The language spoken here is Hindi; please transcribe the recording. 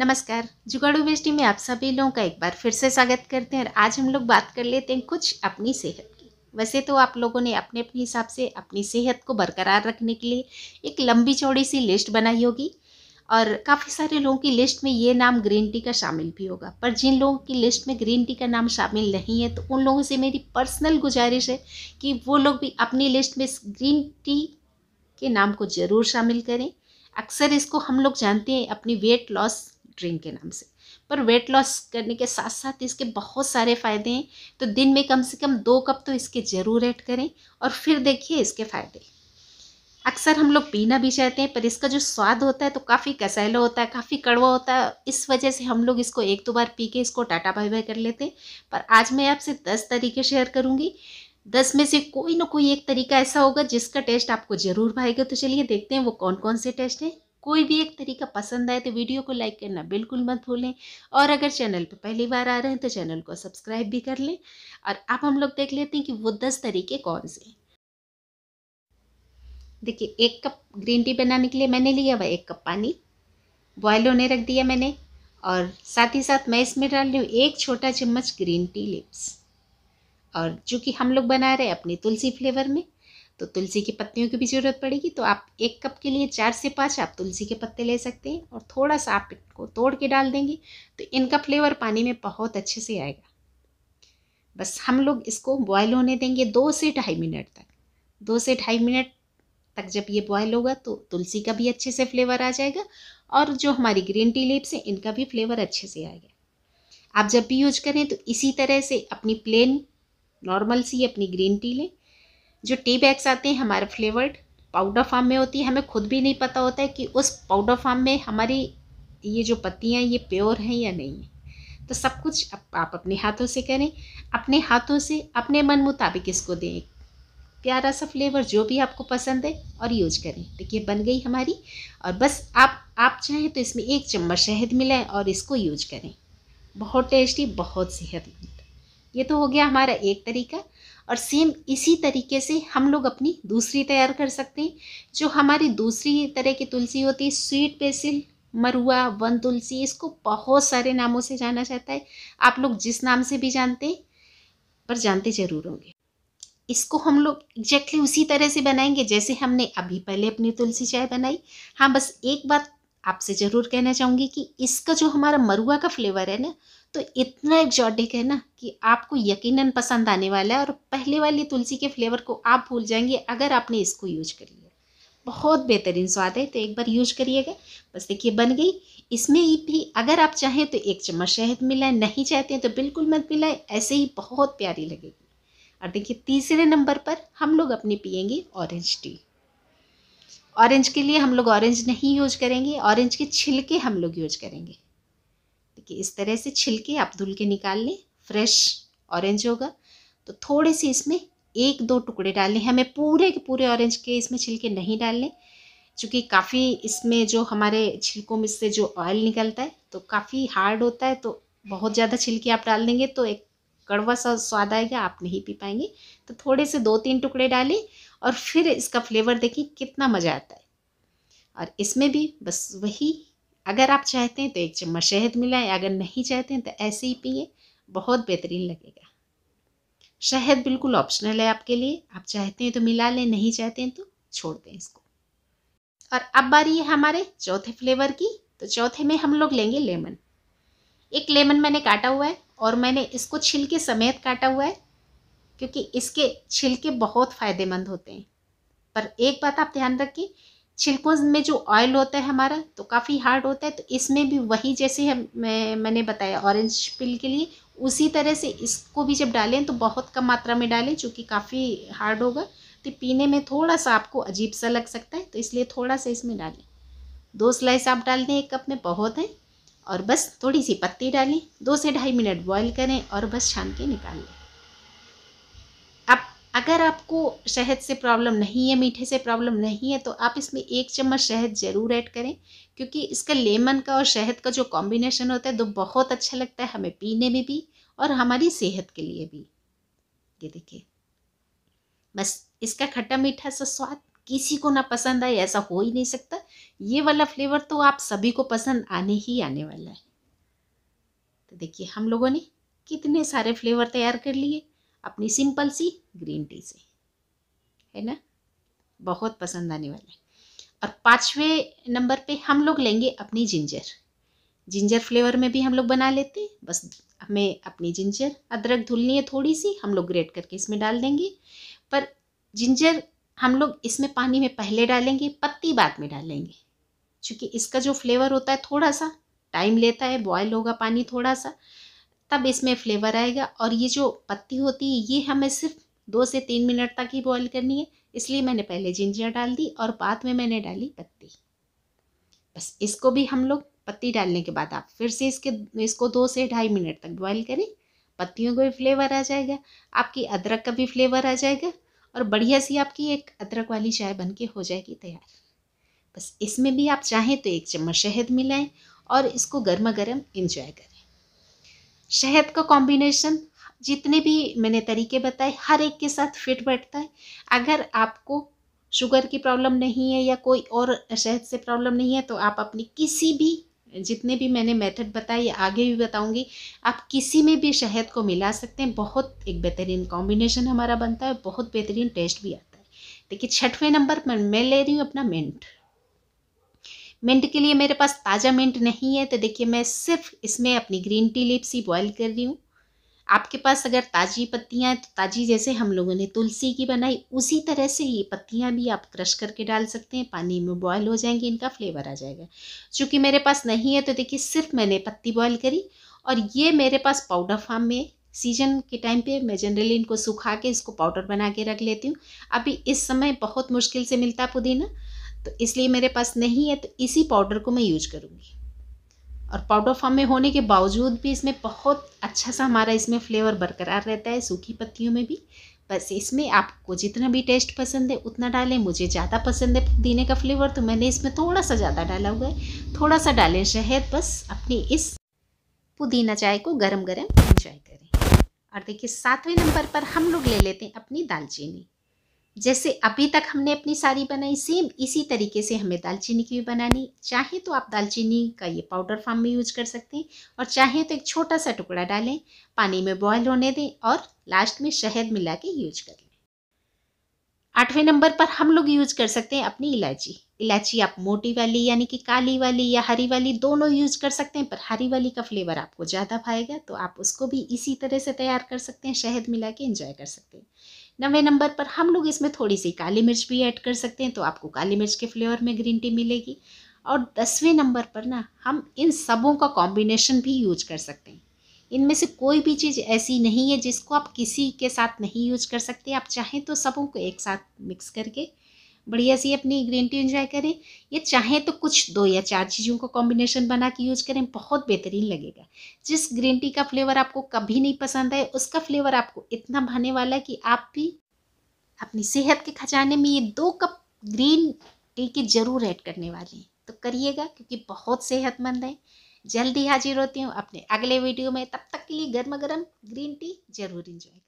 नमस्कार जुगाड़ू बेस्टी में आप सभी लोगों का एक बार फिर से स्वागत करते हैं और आज हम लोग बात कर लेते हैं कुछ अपनी सेहत की वैसे तो आप लोगों ने अपने अपने हिसाब से अपनी सेहत को बरकरार रखने के लिए एक लंबी चौड़ी सी लिस्ट बनाई होगी और काफ़ी सारे लोगों की लिस्ट में ये नाम ग्रीन टी का शामिल भी होगा पर जिन लोगों की लिस्ट में ग्रीन टी का नाम शामिल नहीं है तो उन लोगों से मेरी पर्सनल गुजारिश है कि वो लोग भी अपनी लिस्ट में ग्रीन टी के नाम को ज़रूर शामिल करें अक्सर इसको हम लोग जानते हैं अपनी वेट लॉस ड्रिंक के नाम से पर वेट लॉस करने के साथ साथ इसके बहुत सारे फ़ायदे हैं तो दिन में कम से कम दो कप तो इसके ज़रूर ऐड करें और फिर देखिए इसके फ़ायदे अक्सर हम लोग पीना भी चाहते हैं पर इसका जो स्वाद होता है तो काफ़ी कसैलो होता है काफ़ी कड़वा होता है इस वजह से हम लोग इसको एक दो बार पी के इसको टाटा बाय बाय कर लेते हैं पर आज मैं आपसे दस तरीके शेयर करूँगी दस में से कोई ना कोई एक तरीका ऐसा होगा जिसका टेस्ट आपको ज़रूर भाएगा तो चलिए देखते हैं वो कौन कौन से टेस्ट हैं कोई भी एक तरीका पसंद आए तो वीडियो को लाइक करना बिल्कुल मत भूलें और अगर चैनल पर पहली बार आ रहे हैं तो चैनल को सब्सक्राइब भी कर लें और अब हम लोग देख लेते हैं कि वो दस तरीके कौन से हैं देखिए एक कप ग्रीन टी बनाने के लिए मैंने लिया हुआ एक कप पानी बॉयल होने रख दिया मैंने और साथ ही साथ मैं इसमें डाल रही हूँ एक छोटा चम्मच ग्रीन टी लिप्स और जो कि हम लोग बना रहे हैं अपनी तुलसी फ्लेवर में तो तुलसी की पत्तियों की भी ज़रूरत पड़ेगी तो आप एक कप के लिए चार से पाँच आप तुलसी के पत्ते ले सकते हैं और थोड़ा सा आप इनको तोड़ के डाल देंगे तो इनका फ्लेवर पानी में बहुत अच्छे से आएगा बस हम लोग इसको बॉयल होने देंगे दो से ढाई मिनट तक दो से ढाई मिनट तक जब ये बॉयल होगा तो तुलसी का भी अच्छे से फ्लेवर आ जाएगा और जो हमारी ग्रीन टी लीप्स हैं इनका भी फ्लेवर अच्छे से आएगा आप जब भी यूज करें तो इसी तरह से अपनी प्लेन नॉर्मल सी अपनी ग्रीन टी लें जो टी बैग्स आते हैं हमारे फ्लेवर्ड पाउडर फार्म में होती है हमें खुद भी नहीं पता होता है कि उस पाउडर फार्म में हमारी ये जो पत्तियाँ ये प्योर हैं या नहीं है तो सब कुछ आप, आप अपने हाथों से करें अपने हाथों से अपने मन मुताबिक इसको दें प्यारा सा फ्लेवर जो भी आपको पसंद है और यूज करें देखिए तो बन गई हमारी और बस आप आप चाहें तो इसमें एक चम्मच शहद मिलाएं और इसको यूज करें बहुत टेस्टी बहुत सेहतमंद ये तो हो गया हमारा एक तरीका और सेम इसी तरीके से हम लोग अपनी दूसरी तैयार कर सकते हैं जो हमारी दूसरी तरह की तुलसी होती है स्वीट पेसिल मरुआ वन तुलसी इसको बहुत सारे नामों से जाना जाता है आप लोग जिस नाम से भी जानते पर जानते ज़रूर होंगे इसको हम लोग एग्जैक्टली उसी तरह से बनाएंगे जैसे हमने अभी पहले अपनी तुलसी चाय बनाई हाँ बस एक बात आपसे ज़रूर कहना चाहूँगी कि इसका जो हमारा मरुआ का फ्लेवर है ना तो इतना एक्जॉटिक है ना कि आपको यकीनन पसंद आने वाला है और पहले वाली तुलसी के फ्लेवर को आप भूल जाएंगे अगर आपने इसको यूज कर लिया बहुत बेहतरीन स्वाद है तो एक बार यूज करिएगा बस देखिए बन गई इसमें भी अगर आप चाहें तो एक चम्मच शहद मिलाएं नहीं चाहते हैं तो बिल्कुल मत मिलाएं ऐसे ही बहुत प्यारी लगेगी और देखिए तीसरे नंबर पर हम लोग अपने पियेंगे ऑरेंज टी ऑरेंज के लिए हम लोग ऑरेंज नहीं यूज करेंगे ऑरेंज के छिलके हम लोग यूज करेंगे कि इस तरह से छिलके आप धुल के निकाल लें फ्रेश ऑरेंज होगा तो थोड़े से इसमें एक दो टुकड़े लें हमें पूरे के पूरे ऑरेंज के इसमें छिलके नहीं डालने क्योंकि काफ़ी इसमें जो हमारे छिलकों में से जो ऑयल निकलता है तो काफ़ी हार्ड होता है तो बहुत ज़्यादा छिलके आप डाल देंगे तो एक कड़वा सा स्वाद आएगा आप नहीं पी पाएंगे तो थोड़े से दो तीन टुकड़े डालें और फिर इसका फ्लेवर देखिए कितना मज़ा आता है और इसमें भी बस वही अगर आप चाहते हैं तो एक चम्मच शहद मिलाएं अगर नहीं चाहते हैं तो ऐसे ही पिए बहुत बेहतरीन लगेगा शहद बिल्कुल ऑप्शनल है आपके लिए आप चाहते हैं तो मिला लें नहीं चाहते हैं तो छोड़ दें इसको और अब बारी है हमारे चौथे फ्लेवर की तो चौथे में हम लोग लेंगे लेमन एक लेमन मैंने काटा हुआ है और मैंने इसको छिलके समेत काटा हुआ है क्योंकि इसके छिलके बहुत फ़ायदेमंद होते हैं पर एक बात आप ध्यान रखें छिलकों में जो ऑयल होता है हमारा तो काफ़ी हार्ड होता है तो इसमें भी वही जैसे हम मैं मैंने बताया ऑरेंज पिल के लिए उसी तरह से इसको भी जब डालें तो बहुत कम मात्रा में डालें चूँकि काफ़ी हार्ड होगा तो पीने में थोड़ा सा आपको अजीब सा लग सकता है तो इसलिए थोड़ा सा इसमें डालें दो स्लाइस आप डाल दें एक कप में बहुत है और बस थोड़ी सी पत्ती डालें दो से ढाई मिनट बॉईल करें और बस छान के निकाल लें अगर आपको शहद से प्रॉब्लम नहीं है मीठे से प्रॉब्लम नहीं है तो आप इसमें एक चम्मच शहद ज़रूर ऐड करें क्योंकि इसका लेमन का और शहद का जो कॉम्बिनेशन होता है तो बहुत अच्छा लगता है हमें पीने में भी और हमारी सेहत के लिए भी ये देखिए बस इसका खट्टा मीठा सा स्वाद किसी को ना पसंद आए ऐसा हो ही नहीं सकता ये वाला फ्लेवर तो आप सभी को पसंद आने ही आने वाला है तो देखिए हम लोगों ने कितने सारे फ्लेवर तैयार कर लिए अपनी सिंपल सी ग्रीन टी से है ना बहुत पसंद आने वाला है और पाँचवें नंबर पे हम लोग लेंगे अपनी जिंजर जिंजर फ्लेवर में भी हम लोग बना लेते हैं बस हमें अपनी जिंजर अदरक धुलनी है थोड़ी सी हम लोग ग्रेट करके इसमें डाल देंगे पर जिंजर हम लोग इसमें पानी में पहले डालेंगे पत्ती बाद में डालेंगे क्योंकि इसका जो फ्लेवर होता है थोड़ा सा टाइम लेता है बॉयल होगा पानी थोड़ा सा तब इसमें फ्लेवर आएगा और ये जो पत्ती होती है ये हमें सिर्फ दो से तीन मिनट तक ही बॉईल करनी है इसलिए मैंने पहले जिंजर डाल दी और बाद में मैंने डाली पत्ती बस इसको भी हम लोग पत्ती डालने के बाद आप फिर से इसके इसको दो से ढाई मिनट तक बॉईल करें पत्तियों का भी फ्लेवर आ जाएगा आपकी अदरक का भी फ्लेवर आ जाएगा और बढ़िया सी आपकी एक अदरक वाली चाय बन के हो जाएगी तैयार बस इसमें भी आप चाहें तो एक चम्मच शहद मिलाएँ और इसको गर्मा गर्म इंजॉय करें शहद का कॉम्बिनेशन जितने भी मैंने तरीके बताए हर एक के साथ फिट बैठता है अगर आपको शुगर की प्रॉब्लम नहीं है या कोई और शहद से प्रॉब्लम नहीं है तो आप अपनी किसी भी जितने भी मैंने मेथड बताए या आगे भी बताऊंगी आप किसी में भी शहद को मिला सकते हैं बहुत एक बेहतरीन कॉम्बिनेशन हमारा बनता है बहुत बेहतरीन टेस्ट भी आता है देखिए छठवें नंबर पर मैं ले रही हूँ अपना मिंट मिंट के लिए मेरे पास ताज़ा मिंट नहीं है तो देखिए मैं सिर्फ इसमें अपनी ग्रीन टी लिप्स ही बॉयल कर रही हूँ आपके पास अगर ताज़ी पत्तियाँ हैं तो ताज़ी जैसे हम लोगों ने तुलसी की बनाई उसी तरह से ये पत्तियाँ भी आप क्रश करके डाल सकते हैं पानी में बॉयल हो जाएंगी इनका फ्लेवर आ जाएगा चूँकि मेरे पास नहीं है तो देखिए सिर्फ मैंने पत्ती बॉयल करी और ये मेरे पास पाउडर फार्म में सीजन के टाइम पे मैं जनरली इनको सुखा के इसको पाउडर बना के रख लेती हूँ अभी इस समय बहुत मुश्किल से मिलता पुदीना तो इसलिए मेरे पास नहीं है तो इसी पाउडर को मैं यूज करूँगी और पाउडर फॉर्म में होने के बावजूद भी इसमें बहुत अच्छा सा हमारा इसमें फ्लेवर बरकरार रहता है सूखी पत्तियों में भी बस इसमें आपको जितना भी टेस्ट पसंद है उतना डालें मुझे ज़्यादा पसंद है पुदीने का फ्लेवर तो मैंने इसमें थोड़ा सा ज़्यादा डाला हुआ है थोड़ा सा डालें शहद बस अपनी इस पुदीना चाय को गरम गरम इंजॉय करें और देखिए सातवें नंबर पर हम लोग ले लेते हैं अपनी दालचीनी जैसे अभी तक हमने अपनी साड़ी बनाई सेम इसी तरीके से हमें दालचीनी की भी बनानी चाहे तो आप दालचीनी का ये पाउडर फॉर्म में यूज कर सकते हैं और चाहे तो एक छोटा सा टुकड़ा डालें पानी में बॉयल होने दें और लास्ट में शहद मिला के यूज कर लें आठवें नंबर पर हम लोग यूज कर सकते हैं अपनी इलायची इलायची आप मोटी वाली यानी कि काली वाली या हरी वाली दोनों यूज कर सकते हैं पर हरी वाली का फ्लेवर आपको ज़्यादा भाएगा तो आप उसको भी इसी तरह से तैयार कर सकते हैं शहद मिला के इंजॉय कर सकते हैं नवे नंबर पर हम लोग इसमें थोड़ी सी काली मिर्च भी ऐड कर सकते हैं तो आपको काली मिर्च के फ्लेवर में ग्रीन टी मिलेगी और दसवें नंबर पर ना हम इन सबों का कॉम्बिनेशन भी यूज कर सकते हैं इनमें से कोई भी चीज़ ऐसी नहीं है जिसको आप किसी के साथ नहीं यूज कर सकते आप चाहें तो सबों को एक साथ मिक्स करके बढ़िया सी अपनी ग्रीन टी इन्जॉय करें या चाहें तो कुछ दो या चार चीज़ों को कॉम्बिनेशन बना के यूज करें बहुत बेहतरीन लगेगा जिस ग्रीन टी का फ्लेवर आपको कभी नहीं पसंद है उसका फ्लेवर आपको इतना भाने वाला है कि आप भी अपनी सेहत के खजाने में ये दो कप ग्रीन टी की ज़रूर ऐड करने वाले हैं तो करिएगा क्योंकि बहुत सेहतमंद है जल्दी हाजिर होती हूँ अपने अगले वीडियो में तब तक के लिए गर्मा गर्म ग्रीन टी ज़रूर इंजॉय